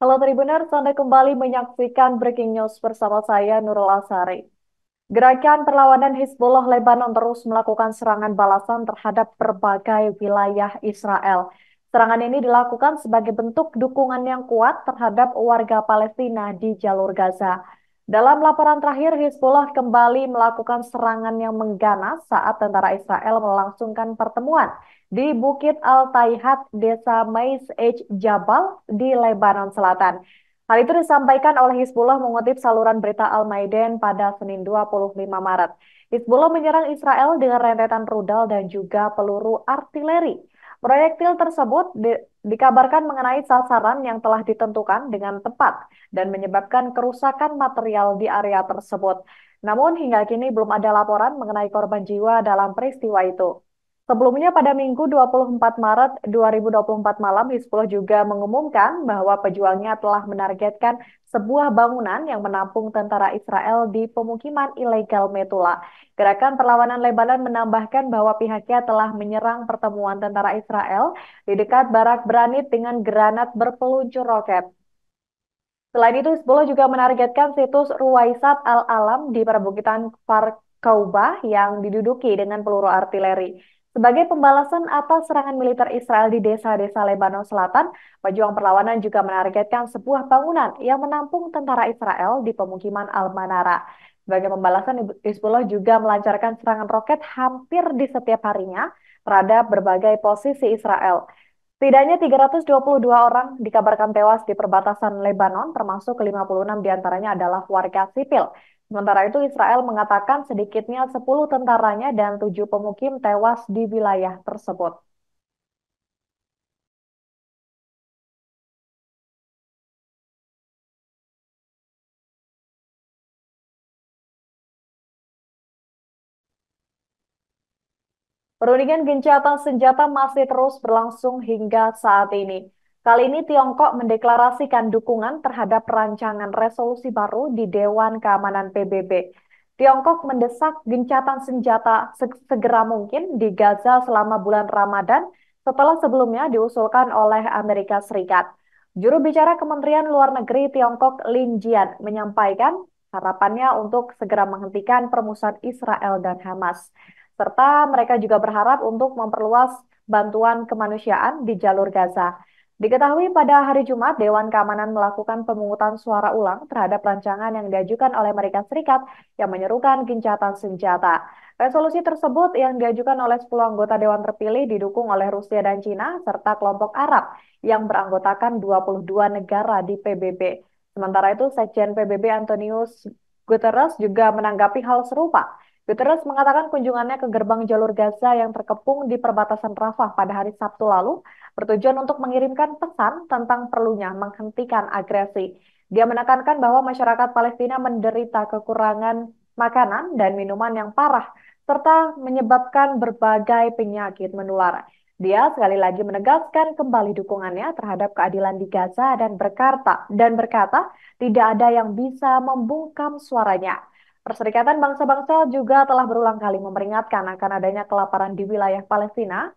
Halo Tribuners, Anda kembali menyaksikan Breaking News bersama saya Nurul Asari. Gerakan perlawanan Hizbullah Lebanon terus melakukan serangan balasan terhadap berbagai wilayah Israel. Serangan ini dilakukan sebagai bentuk dukungan yang kuat terhadap warga Palestina di jalur Gaza. Dalam laporan terakhir, Hizbullah kembali melakukan serangan yang mengganas saat tentara Israel melangsungkan pertemuan di Bukit Al-Taihat, Desa Mais H. Jabal di Lebanon Selatan. Hal itu disampaikan oleh Hizbullah mengutip saluran berita Al-Maiden pada Senin 25 Maret. Hizbullah menyerang Israel dengan rentetan rudal dan juga peluru artileri. Proyektil tersebut di, dikabarkan mengenai sasaran yang telah ditentukan dengan tepat dan menyebabkan kerusakan material di area tersebut. Namun hingga kini belum ada laporan mengenai korban jiwa dalam peristiwa itu. Sebelumnya pada Minggu 24 Maret 2024 malam, Hizbullah juga mengumumkan bahwa pejuangnya telah menargetkan sebuah bangunan yang menampung tentara Israel di pemukiman ilegal Metula. Gerakan perlawanan Lebanon menambahkan bahwa pihaknya telah menyerang pertemuan tentara Israel di dekat barak Berani dengan granat berpeluncur roket. Selain itu, Hizbullah juga menargetkan situs Ruwaisat Al-Alam di perbukitan Farkauba yang diduduki dengan peluru artileri. Sebagai pembalasan atas serangan militer Israel di desa-desa Lebanon Selatan, pejuang perlawanan juga menargetkan sebuah bangunan yang menampung tentara Israel di pemukiman Al-Manara. Sebagai pembalasan, Hizbullah juga melancarkan serangan roket hampir di setiap harinya terhadap berbagai posisi Israel. Setidaknya 322 orang dikabarkan tewas di perbatasan Lebanon, termasuk 56 diantaranya adalah warga sipil. Sementara itu, Israel mengatakan sedikitnya 10 tentaranya dan 7 pemukim tewas di wilayah tersebut. Perundingan gencatan senjata masih terus berlangsung hingga saat ini. Kali ini Tiongkok mendeklarasikan dukungan terhadap rancangan resolusi baru di Dewan Keamanan PBB. Tiongkok mendesak gencatan senjata segera mungkin di Gaza selama bulan Ramadan setelah sebelumnya diusulkan oleh Amerika Serikat. Juru bicara Kementerian Luar Negeri Tiongkok Lin Jian menyampaikan harapannya untuk segera menghentikan permusuhan Israel dan Hamas. Serta mereka juga berharap untuk memperluas bantuan kemanusiaan di jalur Gaza. Diketahui pada hari Jumat, Dewan Keamanan melakukan pemungutan suara ulang terhadap rancangan yang diajukan oleh Amerika Serikat yang menyerukan gencatan senjata. Resolusi tersebut yang diajukan oleh 10 anggota Dewan terpilih didukung oleh Rusia dan Cina serta kelompok Arab yang beranggotakan 22 negara di PBB. Sementara itu, Sekjen PBB Antonius Guterres juga menanggapi hal serupa. Guterres mengatakan kunjungannya ke gerbang jalur Gaza yang terkepung di perbatasan Rafah pada hari Sabtu lalu bertujuan untuk mengirimkan pesan tentang perlunya menghentikan agresi. Dia menekankan bahwa masyarakat Palestina menderita kekurangan makanan dan minuman yang parah, serta menyebabkan berbagai penyakit menular. Dia sekali lagi menegaskan kembali dukungannya terhadap keadilan di Gaza dan berkata dan berkata tidak ada yang bisa membungkam suaranya. Perserikatan Bangsa-Bangsa juga telah berulang kali memperingatkan akan adanya kelaparan di wilayah Palestina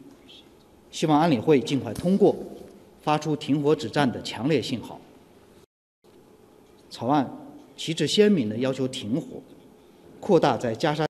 希望安理会尽快通过，发出停火止战的强烈信号。草案旗帜鲜明地要求停火，扩大在加沙。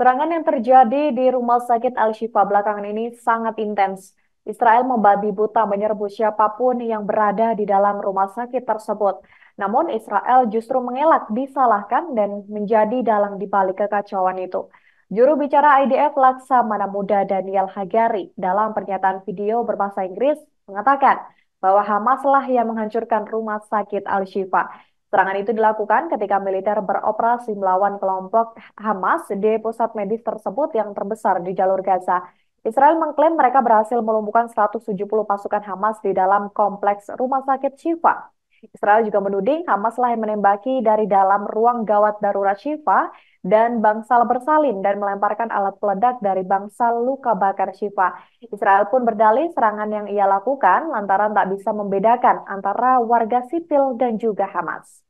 Serangan yang terjadi di rumah sakit Al-Shifa belakangan ini sangat intens. Israel membabi buta menyerbu siapapun yang berada di dalam rumah sakit tersebut. Namun Israel justru mengelak disalahkan dan menjadi dalang dibalik kekacauan itu. Juru bicara IDF Laksamana Muda Daniel Hagari dalam pernyataan video berbahasa Inggris mengatakan bahwa Hamas lah yang menghancurkan rumah sakit Al-Shifa. Serangan itu dilakukan ketika militer beroperasi melawan kelompok Hamas di pusat medis tersebut yang terbesar di jalur Gaza. Israel mengklaim mereka berhasil melumpuhkan 170 pasukan Hamas di dalam kompleks rumah sakit Shifa Israel juga menuding Hamas lah yang menembaki dari dalam ruang gawat darurat Shifa dan bangsal bersalin dan melemparkan alat peledak dari bangsal luka bakar Shifa. Israel pun berdalih serangan yang ia lakukan lantaran tak bisa membedakan antara warga sipil dan juga Hamas.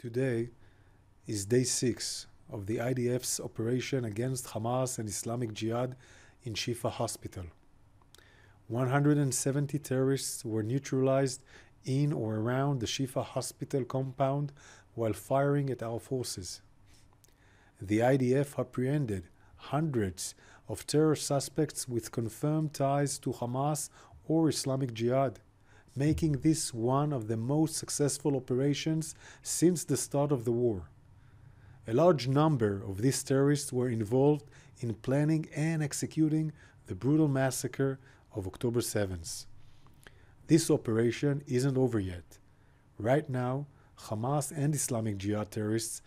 Today is day six of the IDF's operation against Hamas and Islamic Jihad in Shifa Hospital. 170 terrorists were neutralized in or around the Shifa hospital compound while firing at our forces. The IDF apprehended hundreds of terror suspects with confirmed ties to Hamas or Islamic Jihad, making this one of the most successful operations since the start of the war. A large number of these terrorists were involved in planning and executing the brutal massacre of October 7th. This operation isn't over yet. Right now, Hamas and Islamic Jihad terrorists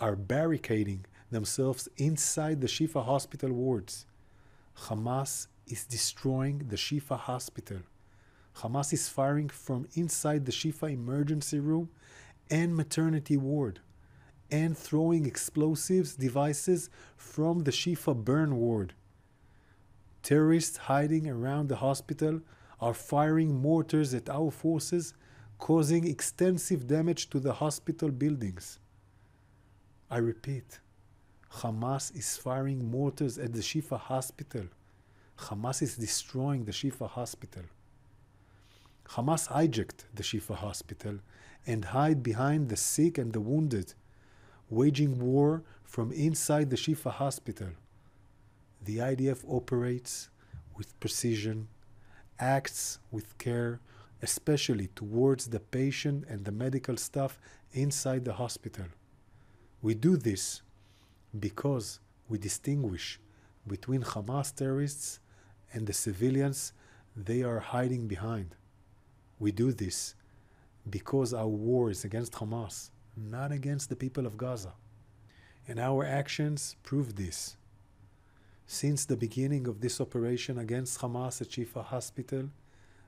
are barricading themselves inside the Shifa hospital wards. Hamas is destroying the Shifa hospital. Hamas is firing from inside the Shifa emergency room and maternity ward and throwing explosives devices from the Shifa burn ward. Terrorists hiding around the hospital are firing mortars at our forces, causing extensive damage to the hospital buildings. I repeat, Hamas is firing mortars at the Shifa hospital. Hamas is destroying the Shifa hospital. Hamas hijacked the Shifa hospital and hide behind the sick and the wounded, waging war from inside the Shifa hospital. The IDF operates with precision, acts with care, especially towards the patient and the medical staff inside the hospital. We do this because we distinguish between Hamas terrorists and the civilians they are hiding behind. We do this because our war is against Hamas, not against the people of Gaza. And our actions prove this. Since the beginning of this operation against Hamas at Shifa Hospital,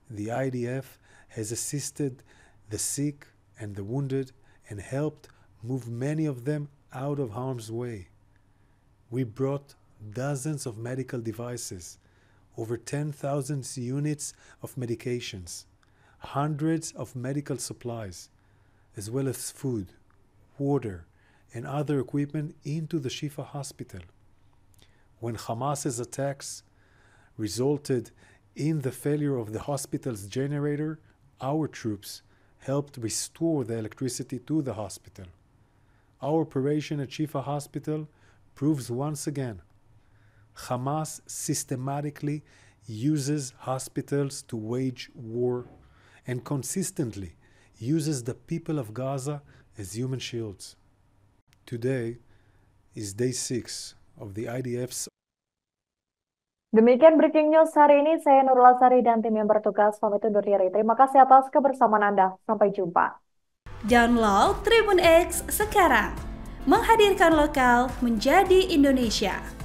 the IDF has assisted the sick and the wounded and helped move many of them out of harm's way. We brought dozens of medical devices, over 10,000 units of medications, hundreds of medical supplies, as well as food, water, and other equipment into the Shifa hospital when Hamas's attacks resulted in the failure of the hospital's generator, our troops helped restore the electricity to the hospital. Our operation at Shifa Hospital proves once again Hamas systematically uses hospitals to wage war and consistently uses the people of Gaza as human shields. Today is day six of the IDF's Demikian breaking news hari ini. Saya Nurul Sari dan tim yang bertugas pamit undur diri. Terima kasih atas kebersamaan Anda. Sampai jumpa. Download Tribun X sekarang. Menghadirkan lokal menjadi Indonesia.